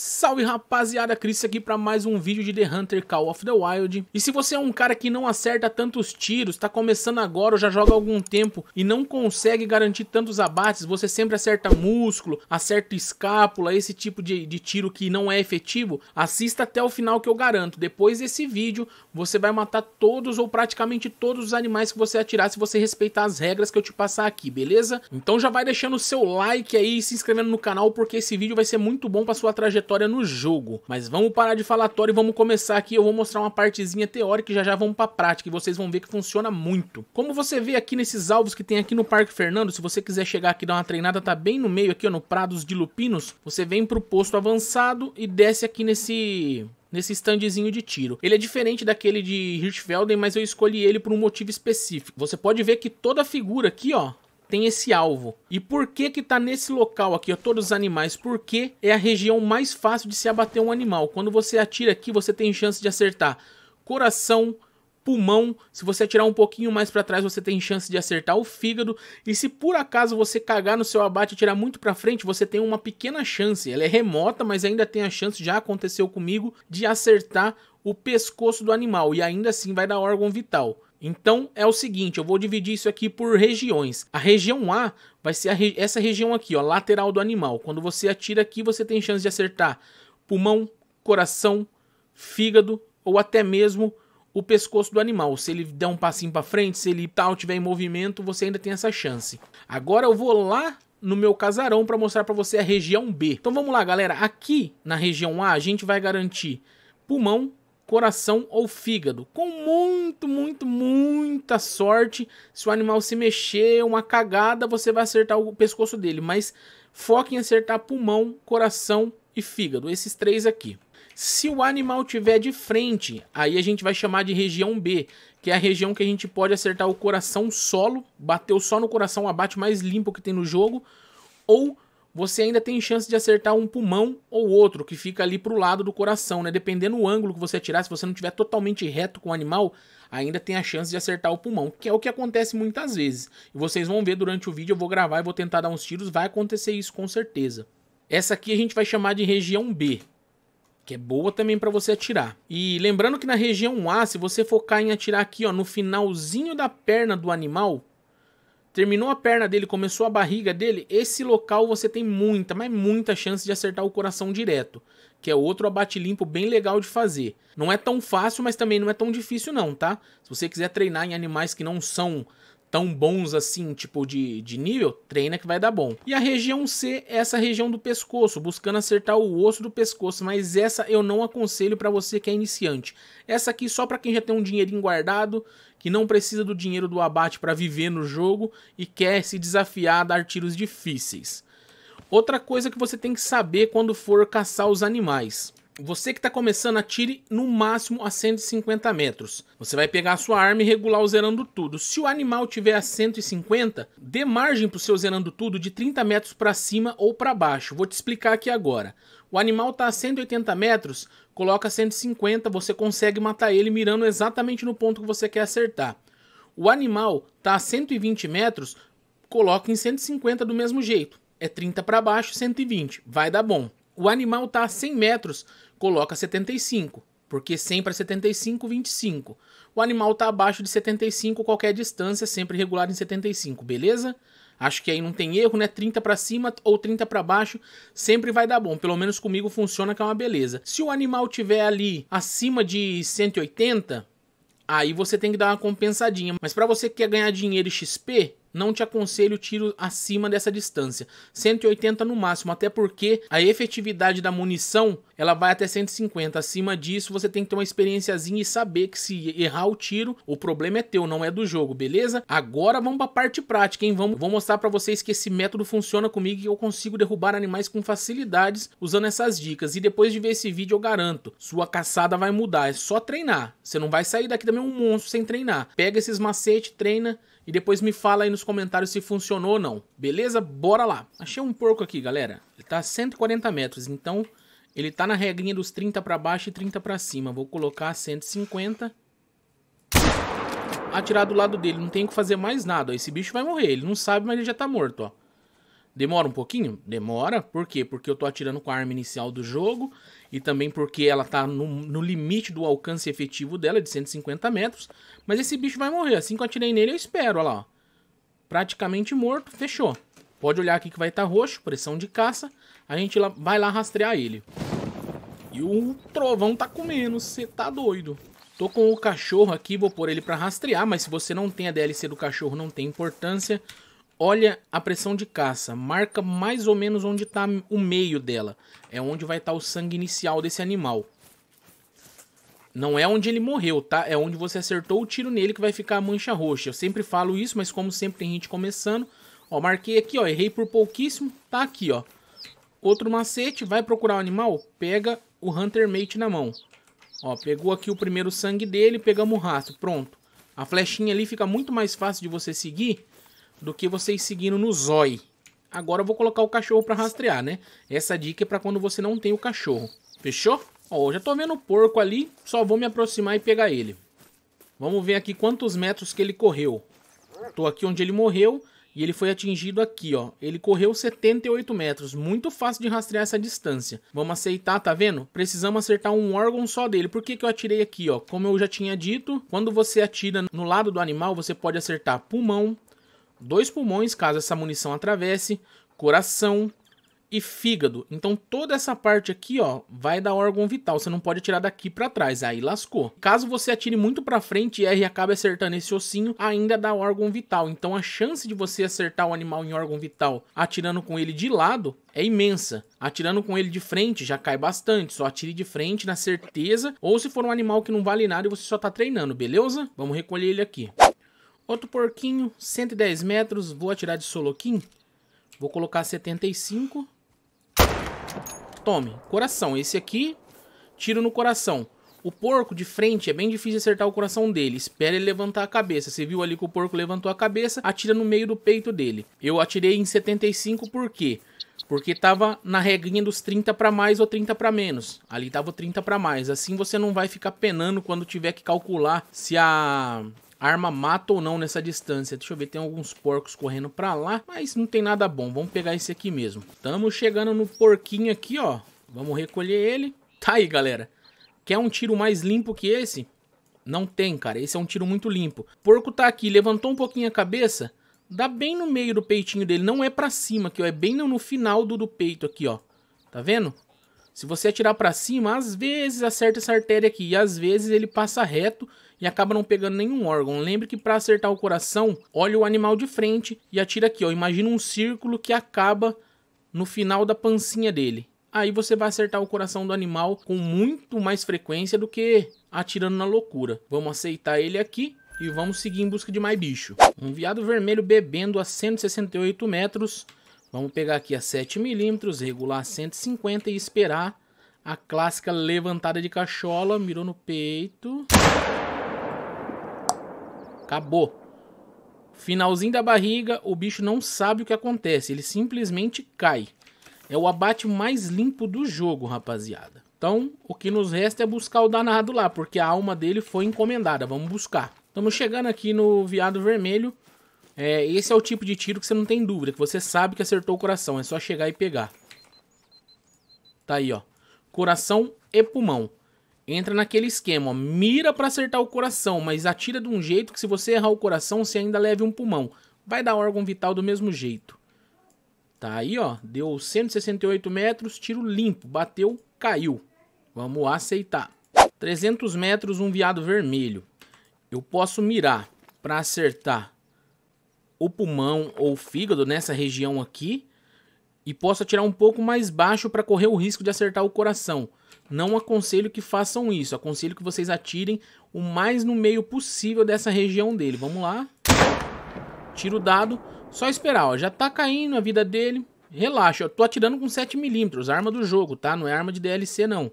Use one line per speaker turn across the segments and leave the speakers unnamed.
Salve rapaziada, Chris aqui para mais um vídeo de The Hunter Call of the Wild. E se você é um cara que não acerta tantos tiros, tá começando agora ou já joga algum tempo e não consegue garantir tantos abates, você sempre acerta músculo, acerta escápula, esse tipo de, de tiro que não é efetivo, assista até o final que eu garanto. Depois desse vídeo, você vai matar todos ou praticamente todos os animais que você atirar se você respeitar as regras que eu te passar aqui, beleza? Então já vai deixando o seu like aí e se inscrevendo no canal porque esse vídeo vai ser muito bom para sua trajetória trajetória no jogo. Mas vamos parar de falar Tora e vamos começar aqui. Eu vou mostrar uma partezinha teórica e já já vamos pra prática e vocês vão ver que funciona muito. Como você vê aqui nesses alvos que tem aqui no Parque Fernando, se você quiser chegar aqui e dar uma treinada, tá bem no meio aqui, ó, no Prados de Lupinos. Você vem pro posto avançado e desce aqui nesse nesse standzinho de tiro. Ele é diferente daquele de Hirschfelden, mas eu escolhi ele por um motivo específico. Você pode ver que toda a figura aqui, ó, tem esse alvo. E por que que tá nesse local aqui, ó, todos os animais? Porque é a região mais fácil de se abater um animal. Quando você atira aqui, você tem chance de acertar coração, pulmão. Se você atirar um pouquinho mais para trás, você tem chance de acertar o fígado. E se por acaso você cagar no seu abate e tirar muito para frente, você tem uma pequena chance. Ela é remota, mas ainda tem a chance, já aconteceu comigo, de acertar o pescoço do animal e ainda assim vai dar órgão vital. Então é o seguinte, eu vou dividir isso aqui por regiões. A região A vai ser re... essa região aqui, ó, lateral do animal. Quando você atira aqui, você tem chance de acertar pulmão, coração, fígado ou até mesmo o pescoço do animal. Se ele der um passinho para frente, se ele tal tiver em movimento, você ainda tem essa chance. Agora eu vou lá no meu casarão para mostrar para você a região B. Então vamos lá, galera. Aqui na região A, a gente vai garantir pulmão, coração ou fígado. Com muito, muito, muita sorte, se o animal se mexer, uma cagada, você vai acertar o pescoço dele. Mas foque em acertar pulmão, coração e fígado, esses três aqui. Se o animal tiver de frente, aí a gente vai chamar de região B, que é a região que a gente pode acertar o coração solo, bateu só no coração, abate mais limpo que tem no jogo, ou você ainda tem chance de acertar um pulmão ou outro que fica ali para o lado do coração, né? Dependendo do ângulo que você atirar, se você não tiver totalmente reto com o animal, ainda tem a chance de acertar o pulmão, que é o que acontece muitas vezes. E vocês vão ver durante o vídeo, eu vou gravar e vou tentar dar uns tiros, vai acontecer isso com certeza. Essa aqui a gente vai chamar de região B, que é boa também para você atirar. E lembrando que na região A, se você focar em atirar aqui, ó, no finalzinho da perna do animal, terminou a perna dele, começou a barriga dele, esse local você tem muita, mas muita chance de acertar o coração direto, que é outro abate limpo bem legal de fazer. Não é tão fácil, mas também não é tão difícil não, tá? Se você quiser treinar em animais que não são tão bons assim, tipo de, de nível, treina que vai dar bom. E a região C é essa região do pescoço, buscando acertar o osso do pescoço, mas essa eu não aconselho para você que é iniciante. Essa aqui só para quem já tem um dinheirinho guardado, que não precisa do dinheiro do abate para viver no jogo e quer se desafiar a dar tiros difíceis. Outra coisa que você tem que saber quando for caçar os animais. Você que está começando, atire no máximo a 150 metros. Você vai pegar a sua arma e regular o zerando tudo. Se o animal tiver a 150, dê margem para o seu zerando tudo de 30 metros para cima ou para baixo. Vou te explicar aqui agora. O animal está a 180 metros, coloca 150, você consegue matar ele mirando exatamente no ponto que você quer acertar. O animal está a 120 metros, coloca em 150 do mesmo jeito. É 30 para baixo, 120. Vai dar bom. O animal está a 100 metros, coloca 75, porque 100 para 75, 25. O animal está abaixo de 75, qualquer distância, é sempre regulado em 75, beleza? Acho que aí não tem erro, né? 30 para cima ou 30 para baixo, sempre vai dar bom. Pelo menos comigo funciona que é uma beleza. Se o animal tiver ali acima de 180, aí você tem que dar uma compensadinha. Mas para você que quer ganhar dinheiro e XP, não te aconselho tiro acima dessa distância, 180 no máximo, até porque a efetividade da munição ela vai até 150. Acima disso, você tem que ter uma experiênciazinha e saber que se errar o tiro, o problema é teu, não é do jogo, beleza? Agora vamos para a parte prática, hein? Vamos, vou mostrar para vocês que esse método funciona comigo e eu consigo derrubar animais com facilidades usando essas dicas. E depois de ver esse vídeo, eu garanto, sua caçada vai mudar, é só treinar. Você não vai sair daqui também um monstro sem treinar. Pega esses macetes, treina e depois me fala aí nos comentários se funcionou ou não. Beleza? Bora lá. Achei um porco aqui, galera. Ele tá a 140 metros, então ele tá na regrinha dos 30 para baixo e 30 para cima. Vou colocar 150. Atirar do lado dele, não tem o que fazer mais nada. Esse bicho vai morrer, ele não sabe, mas ele já tá morto, ó. Demora um pouquinho? Demora. Por quê? Porque eu tô atirando com a arma inicial do jogo e também porque ela tá no, no, limite do alcance efetivo dela, de 150 metros. Mas esse bicho vai morrer. Assim que eu atirei nele, eu espero. Olha lá, Praticamente morto. Fechou. Pode olhar aqui que vai estar tá roxo, pressão de caça. A gente vai lá rastrear ele. E o trovão tá comendo, você tá doido. Tô com o cachorro aqui, vou pôr ele pra rastrear, mas se você não tem a DLC do cachorro, não tem importância. Olha a pressão de caça, marca mais ou menos onde está o meio dela. É onde vai estar tá o sangue inicial desse animal. Não é onde ele morreu, tá? É onde você acertou o tiro nele que vai ficar a mancha roxa. Eu sempre falo isso, mas como sempre tem gente começando... Ó, marquei aqui, ó, errei por pouquíssimo, tá aqui, ó. Outro macete, vai procurar o animal, pega o Hunter Mate na mão. Ó, pegou aqui o primeiro sangue dele, pegamos o rastro, pronto. A flechinha ali fica muito mais fácil de você seguir do que vocês seguindo no Zoi. Agora eu vou colocar o cachorro para rastrear, né? Essa dica é para quando você não tem o cachorro. Fechou? Ó, já tô vendo o porco ali, só vou me aproximar e pegar ele. Vamos ver aqui quantos metros que ele correu. Tô aqui onde ele morreu e ele foi atingido aqui, ó. Ele correu 78 metros, muito fácil de rastrear essa distância. Vamos aceitar, tá vendo? Precisamos acertar um órgão só dele. Por que, que eu atirei aqui, ó? Como eu já tinha dito, quando você atira no lado do animal, você pode acertar pulmão, dois pulmões, caso essa munição atravesse, coração e fígado. Então toda essa parte aqui, ó, vai dar órgão vital. Você não pode atirar daqui para trás, aí lascou. Caso você atire muito para frente e erre acabe acertando esse ossinho, ainda dá órgão vital. Então a chance de você acertar o animal em órgão vital atirando com ele de lado é imensa. Atirando com ele de frente já cai bastante, só atire de frente na certeza, ou se for um animal que não vale nada e você só tá treinando, beleza? Vamos recolher ele aqui. Outro porquinho, 110 metros. Vou atirar de soloquim. Vou colocar 75. Tome. Coração. Esse aqui, tiro no coração. O porco de frente é bem difícil acertar o coração dele. Espera ele levantar a cabeça. Você viu ali que o porco levantou a cabeça, atira no meio do peito dele. Eu atirei em 75 por quê? Porque tava na regrinha dos 30 para mais ou 30 para menos. Ali tava o 30 para mais. Assim você não vai ficar penando quando tiver que calcular se a arma mata ou não nessa distância. Deixa eu ver, tem alguns porcos correndo pra lá, mas não tem nada bom. Vamos pegar esse aqui mesmo. Estamos chegando no porquinho aqui, ó. Vamos recolher ele. Tá aí, galera. Quer um tiro mais limpo que esse? Não tem, cara. Esse é um tiro muito limpo. Porco tá aqui, levantou um pouquinho a cabeça. Dá bem no meio do peitinho dele. Não é pra cima aqui, ó. É bem no final do, do peito aqui, ó. Tá vendo? Se você atirar pra cima, às vezes acerta essa artéria aqui. E às vezes ele passa reto e acaba não pegando nenhum órgão. Lembre que para acertar o coração, olha o animal de frente e atira aqui, ó. Imagina um círculo que acaba no final da pancinha dele. Aí você vai acertar o coração do animal com muito mais frequência do que atirando na loucura. Vamos aceitar ele aqui e vamos seguir em busca de mais bicho. Um viado vermelho bebendo a 168 metros. Vamos pegar aqui a 7 milímetros, regular a 150 e esperar a clássica levantada de cachola. Mirou no peito. Acabou. Finalzinho da barriga, o bicho não sabe o que acontece, ele simplesmente cai. É o abate mais limpo do jogo, rapaziada. Então, o que nos resta é buscar o danado lá, porque a alma dele foi encomendada. Vamos buscar. Estamos chegando aqui no viado vermelho. É, esse é o tipo de tiro que você não tem dúvida, que você sabe que acertou o coração. É só chegar e pegar. Tá aí, ó. Coração e pulmão entra naquele esquema, ó, mira para acertar o coração, mas atira de um jeito que se você errar o coração, você ainda leve um pulmão. Vai dar órgão vital do mesmo jeito. Tá aí, ó, deu 168 metros, tiro limpo, bateu, caiu. Vamos aceitar. 300 metros, um viado vermelho. Eu posso mirar para acertar o pulmão ou o fígado nessa região aqui e possa tirar um pouco mais baixo para correr o risco de acertar o coração. Não aconselho que façam isso, aconselho que vocês atirem o mais no meio possível dessa região dele. Vamos lá. Tira o dado. Só esperar, ó. Já tá caindo a vida dele. Relaxa, eu tô atirando com 7mm, arma do jogo, tá? Não é arma de DLC, não.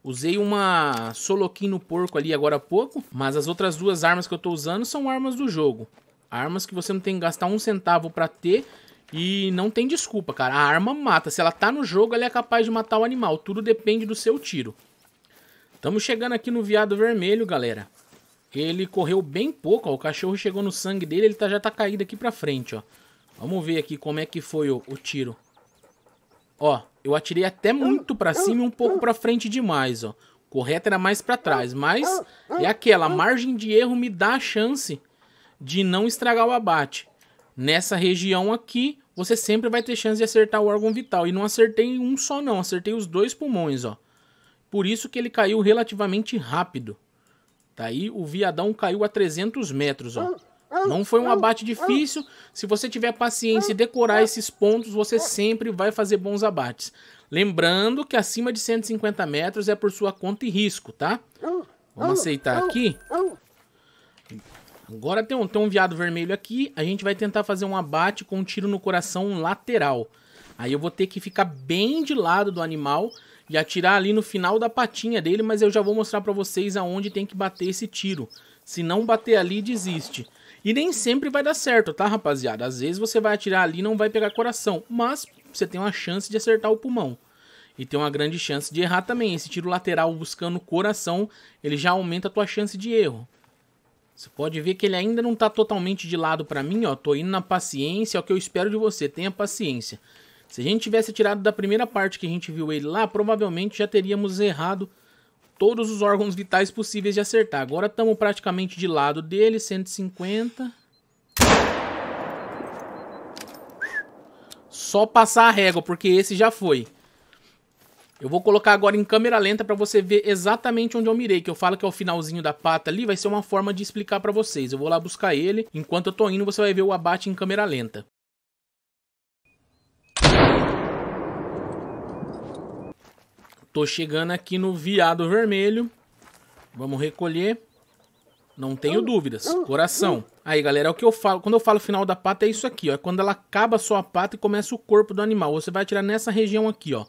Usei uma soloquim no porco ali agora há pouco, mas as outras duas armas que eu tô usando são armas do jogo. Armas que você não tem que gastar um centavo pra ter e não tem desculpa, cara. A arma mata. Se ela tá no jogo, ela é capaz de matar o animal. Tudo depende do seu tiro. Estamos chegando aqui no viado vermelho, galera. Ele correu bem pouco, ó. O cachorro chegou no sangue dele, ele tá, já tá caído aqui pra frente, ó. Vamos ver aqui como é que foi o, o tiro. Ó, eu atirei até muito pra cima e um pouco pra frente demais, ó. Correto era mais pra trás, mas é aquela. A margem de erro me dá a chance de não estragar o abate nessa região aqui, você sempre vai ter chance de acertar o órgão vital. E não acertei um só não, acertei os dois pulmões, ó. Por isso que ele caiu relativamente rápido. Tá aí, o viadão caiu a 300 metros, ó. Não foi um abate difícil. Se você tiver paciência e decorar esses pontos, você sempre vai fazer bons abates. Lembrando que acima de 150 metros é por sua conta e risco, tá? Vamos aceitar aqui. Agora tem um, tem um viado vermelho aqui. A gente vai tentar fazer um abate com um tiro no coração lateral. Aí eu vou ter que ficar bem de lado do animal e atirar ali no final da patinha dele, mas eu já vou mostrar para vocês aonde tem que bater esse tiro. Se não bater ali, desiste. E nem sempre vai dar certo, tá, rapaziada? Às vezes você vai atirar ali e não vai pegar coração, mas você tem uma chance de acertar o pulmão. E tem uma grande chance de errar também. Esse tiro lateral buscando coração, ele já aumenta a tua chance de erro. Você pode ver que ele ainda não está totalmente de lado para mim, ó. Tô indo na paciência, é o que eu espero de você, tenha paciência. Se a gente tivesse tirado da primeira parte que a gente viu ele lá, provavelmente já teríamos errado todos os órgãos vitais possíveis de acertar. Agora estamos praticamente de lado dele, 150. Só passar a régua, porque esse já foi. Eu vou colocar agora em câmera lenta para você ver exatamente onde eu mirei, que eu falo que é o finalzinho da pata ali, vai ser uma forma de explicar para vocês. Eu vou lá buscar ele, enquanto eu tô indo você vai ver o abate em câmera lenta. Tô chegando aqui no viado vermelho. Vamos recolher. Não tenho dúvidas. Coração. Aí, galera, é o que eu falo. Quando eu falo final da pata, é isso aqui, ó. É quando ela acaba só a pata e começa o corpo do animal. Você vai atirar nessa região aqui, ó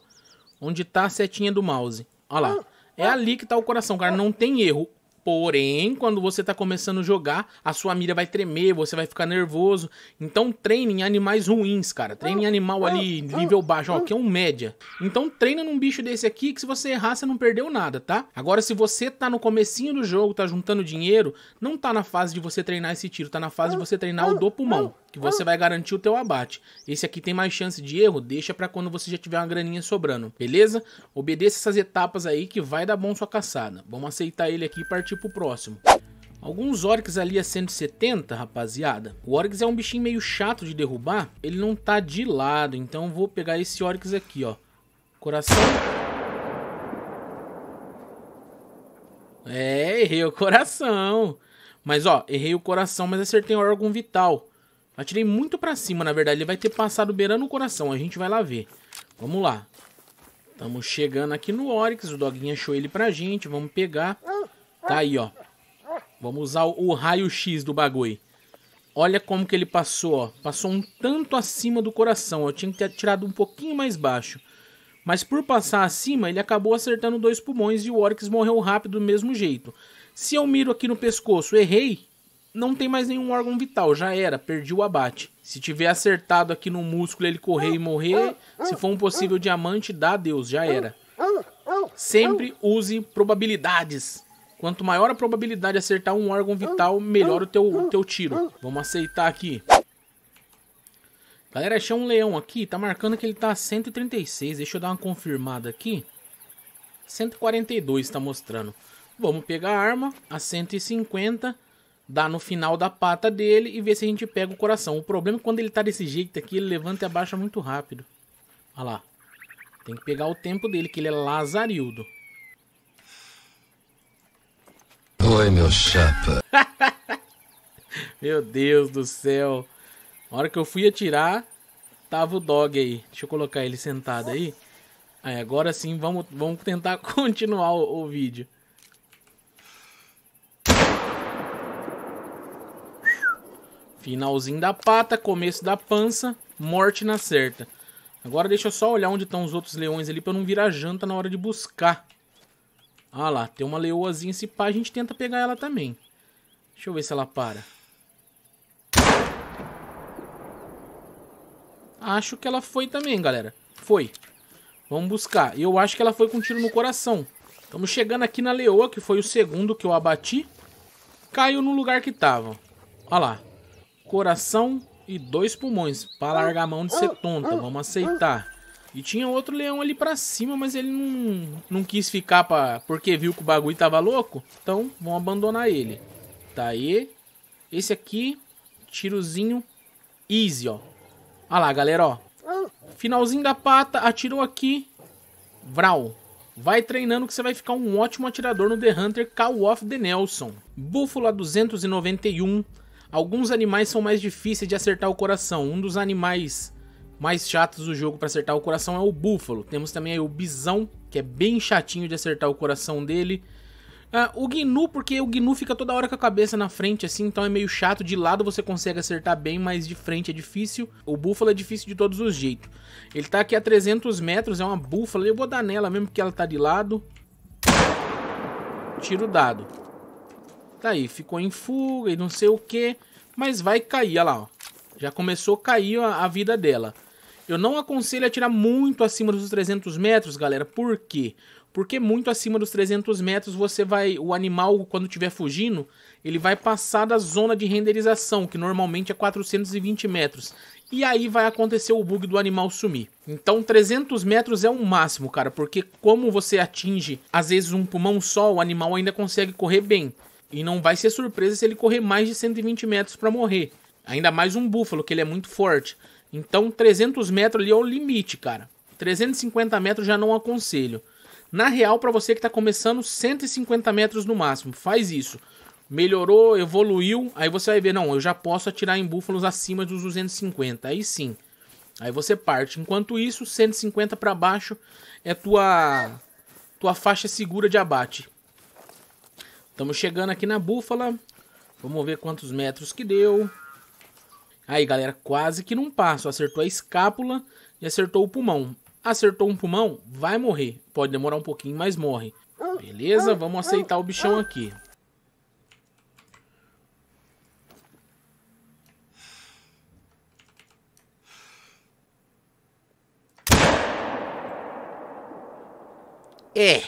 onde tá a setinha do mouse. Olha lá. Ah, é ah. ali que tá o coração, cara. Não tem erro. Porém, quando você está começando a jogar, a sua mira vai tremer, você vai ficar nervoso. Então treine em animais ruins, cara. Treine em animal ali, nível baixo, ó, que é um média. Então treina num bicho desse aqui que se você errar, você não perdeu nada, tá? Agora, se você tá no comecinho do jogo, tá juntando dinheiro, não tá na fase de você treinar esse tiro, tá na fase de você treinar o do pulmão, que você vai garantir o teu abate. Esse aqui tem mais chance de erro, deixa para quando você já tiver uma graninha sobrando, beleza? Obedeça essas etapas aí que vai dar bom sua caçada. Vamos aceitar ele aqui e partir pro próximo. Alguns Oryx ali a 170, rapaziada. O Oryx é um bichinho meio chato de derrubar. Ele não tá de lado, então vou pegar esse Oryx aqui, ó. Coração. É, errei o coração. Mas, ó, errei o coração, mas acertei o órgão vital. Atirei muito pra cima, na verdade. Ele vai ter passado beirando o coração. A gente vai lá ver. Vamos lá. Estamos chegando aqui no Oryx. O doguinho achou ele pra gente. Vamos pegar. Tá aí, ó. Vamos usar o, raio-x do bagulho. Olha como que ele passou, ó. Passou um tanto acima do coração. Eu tinha que ter tirado um pouquinho mais baixo. Mas por passar acima, ele acabou acertando dois pulmões e o Oryx morreu rápido do mesmo jeito. Se eu miro aqui no pescoço, errei, não tem mais nenhum órgão vital, já era, perdi o abate. Se tiver acertado aqui no músculo ele correr e morrer, se for um possível diamante, dá Deus, já era. Sempre use probabilidades. Quanto maior a probabilidade de acertar um órgão vital, melhor o teu, o teu tiro. Vamos aceitar aqui. Galera, achei um leão aqui. Tá marcando que ele tá 136. Deixa eu dar uma confirmada aqui. 142 está mostrando. Vamos pegar a arma, a 150, dar no final da pata dele e ver se a gente pega o coração. O problema é que quando ele tá desse jeito aqui, ele levanta e abaixa muito rápido. Olha lá. Tem que pegar o tempo dele, que ele é lazarildo. Oi, meu chapa. meu Deus do céu. A hora que eu fui atirar, tava o dog aí. Deixa eu colocar ele sentado aí. Aí, agora sim, vamos, vamos tentar continuar o, o vídeo. Finalzinho da pata, começo da pança, morte na certa. Agora deixa eu só olhar onde estão os outros leões ali pra não virar janta na hora de buscar. Ah lá, tem uma leoazinha. Se pá, a gente tenta pegar ela também. Deixa eu ver se ela para. Acho que ela foi também, galera. Foi. Vamos buscar. Eu acho que ela foi com um tiro no coração. Estamos chegando aqui na leoa, que foi o segundo que eu abati. Caiu no lugar que tava. Olha lá. Coração e dois pulmões. Para largar a mão de ser tonta. Vamos aceitar. E tinha outro leão ali para cima, mas ele não, não quis ficar pra, porque viu que o bagulho tava louco. Então, vão abandonar ele. Tá aí. Esse aqui, tirozinho easy, ó. Olha lá, galera, ó. Finalzinho da pata, atirou aqui. Vral. Vai treinando que você vai ficar um ótimo atirador no The Hunter Call of the Nelson. Búfala 291. Alguns animais são mais difíceis de acertar o coração. Um dos animais mais chatos do jogo para acertar o coração é o Búfalo. Temos também aí o Bisão, que é bem chatinho de acertar o coração dele. Ah, o Gnu, porque o Gnu fica toda hora com a cabeça na frente, assim, então é meio chato. De lado você consegue acertar bem, mas de frente é difícil. O Búfalo é difícil de todos os jeitos. Ele tá aqui a 300 metros, é uma Búfala. Eu vou dar nela mesmo, porque ela tá de lado. Tiro dado. Tá aí, ficou em fuga e não sei o que. Mas vai cair, olha lá, ó. Já começou a cair a, a vida dela. Eu não aconselho a tirar muito acima dos 300 metros, galera. Por quê? Porque muito acima dos 300 metros você vai, o animal quando estiver fugindo, ele vai passar da zona de renderização, que normalmente é 420 metros. E aí vai acontecer o bug do animal sumir. Então 300 metros é o máximo, cara, porque como você atinge às vezes um pulmão só, o animal ainda consegue correr bem. E não vai ser surpresa se ele correr mais de 120 metros para morrer. Ainda mais um búfalo, que ele é muito forte. Então 300 metros ali é o limite, cara. 350 metros já não aconselho. Na real, para você que está começando, 150 metros no máximo. Faz isso. Melhorou, evoluiu, aí você vai ver, não, eu já posso atirar em búfalos acima dos 250. Aí sim. Aí você parte. Enquanto isso, 150 para baixo é tua tua faixa segura de abate. Estamos chegando aqui na búfala. Vamos ver quantos metros que deu. Aí, galera, quase que não passa. Acertou a escápula e acertou o pulmão. Acertou um pulmão, vai morrer. Pode demorar um pouquinho, mas morre. Beleza, vamos aceitar o bichão aqui. É.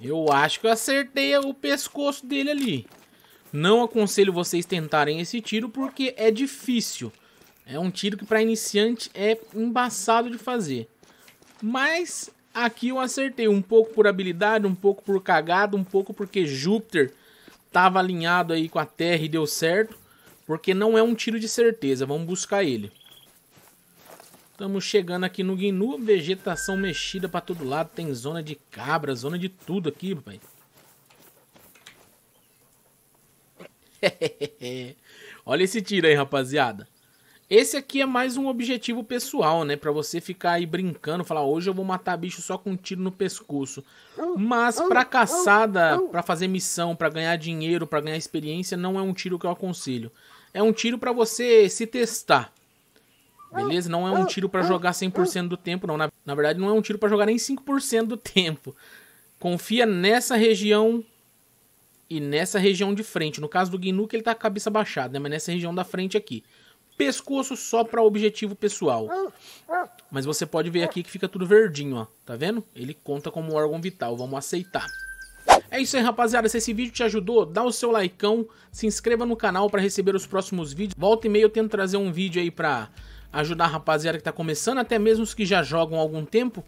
Eu acho que eu acertei o pescoço dele ali. Não aconselho vocês tentarem esse tiro porque é difícil. É um tiro que para iniciante é embaçado de fazer. Mas aqui eu acertei um pouco por habilidade, um pouco por cagada, um pouco porque Júpiter estava alinhado aí com a Terra e deu certo. Porque não é um tiro de certeza, vamos buscar ele. Estamos chegando aqui no Gnu, vegetação mexida para todo lado, tem zona de cabra, zona de tudo aqui, pai. Olha esse tiro aí, rapaziada. Esse aqui é mais um objetivo pessoal, né? Pra você ficar aí brincando, falar, hoje eu vou matar bicho só com um tiro no pescoço. Mas pra caçada, pra fazer missão, pra ganhar dinheiro, pra ganhar experiência, não é um tiro que eu aconselho. É um tiro pra você se testar. Beleza? Não é um tiro para jogar 100% do tempo, não. Na, na verdade, não é um tiro para jogar nem 5% do tempo. Confia nessa região e nessa região de frente. No caso do que ele tá com a cabeça baixada, né? Mas nessa região da frente aqui. Pescoço só para objetivo pessoal. Mas você pode ver aqui que fica tudo verdinho, ó. Tá vendo? Ele conta como órgão vital. Vamos aceitar. É isso aí, rapaziada. Se esse vídeo te ajudou, dá o seu likeão, se inscreva no canal para receber os próximos vídeos. Volta e meia eu tento trazer um vídeo aí para ajudar a rapaziada que tá começando, até mesmo os que já jogam há algum tempo.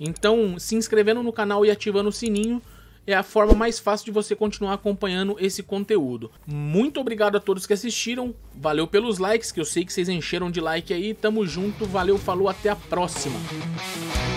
Então, se inscrevendo no canal e ativando o sininho, é a forma mais fácil de você continuar acompanhando esse conteúdo. Muito obrigado a todos que assistiram, valeu pelos likes, que eu sei que vocês encheram de like aí. Tamo junto, valeu, falou, até a próxima.